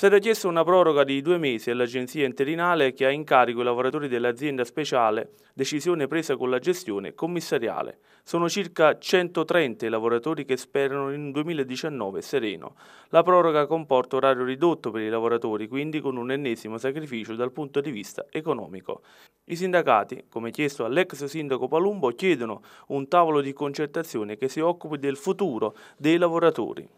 stata chiesta una proroga di due mesi all'agenzia interinale che ha in carico i lavoratori dell'azienda speciale, decisione presa con la gestione commissariale. Sono circa 130 i lavoratori che sperano in un 2019 sereno. La proroga comporta orario ridotto per i lavoratori, quindi con un ennesimo sacrificio dal punto di vista economico. I sindacati, come chiesto all'ex sindaco Palumbo, chiedono un tavolo di concertazione che si occupi del futuro dei lavoratori.